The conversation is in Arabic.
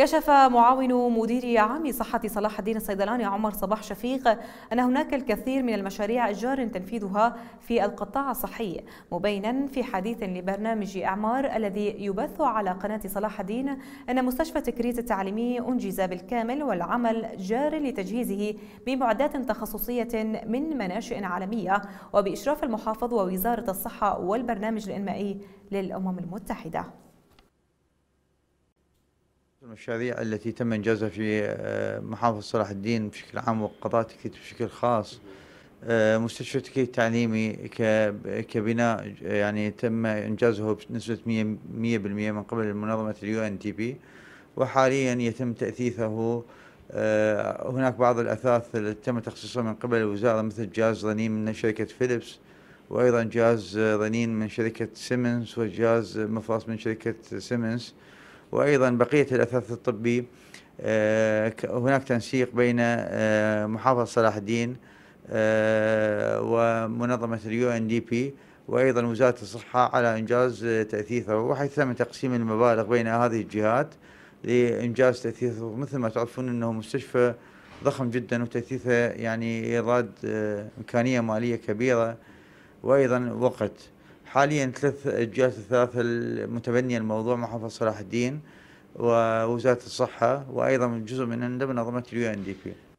كشف معاون مدير عام صحة صلاح الدين الصيدلاني عمر صباح شفيق أن هناك الكثير من المشاريع جار تنفيذها في القطاع الصحي مبينا في حديث لبرنامج إعمار الذي يبث على قناة صلاح الدين أن مستشفى تكريت التعليمي أنجز بالكامل والعمل جار لتجهيزه بمعدات تخصصية من مناشئ عالمية وبإشراف المحافظ ووزارة الصحة والبرنامج الإنمائي للأمم المتحدة المشاريع التي تم انجازها في آه، محافظه صلاح الدين بشكل عام وقضاء تكيت بشكل خاص آه، مستشفى تكيت التعليمي كبناء يعني تم انجازه بنسبه 100% من قبل منظمه اليو ان دي بي وحاليا يتم تاثيثه آه، هناك بعض الاثاث التي تم تخصيصها من قبل الوزاره مثل جاز رنين من شركه فيليبس وايضا جاز رنين من شركه سيمنز وجاز مفاص من شركه سيمنز وأيضا بقية الأثاث الطبي آه، هناك تنسيق بين آه، محافظة صلاح الدين آه، ومنظمة اليو ان دي بي وايضا وزاره الصحه على انجاز تاثيثه وحيث تم تقسيم المبالغ بين هذه الجهات لانجاز تاثيثه مثل ما تعرفون انه مستشفى ضخم جدا وتاثيثه يعني يضاد امكانيه ماليه كبيره وايضا وقت حاليا ثلاث الجهات الثلاث المتبنية الموضوع محافظة صلاح الدين ووزارة الصحة وأيضا جزء من منظمة اليو ان دي بي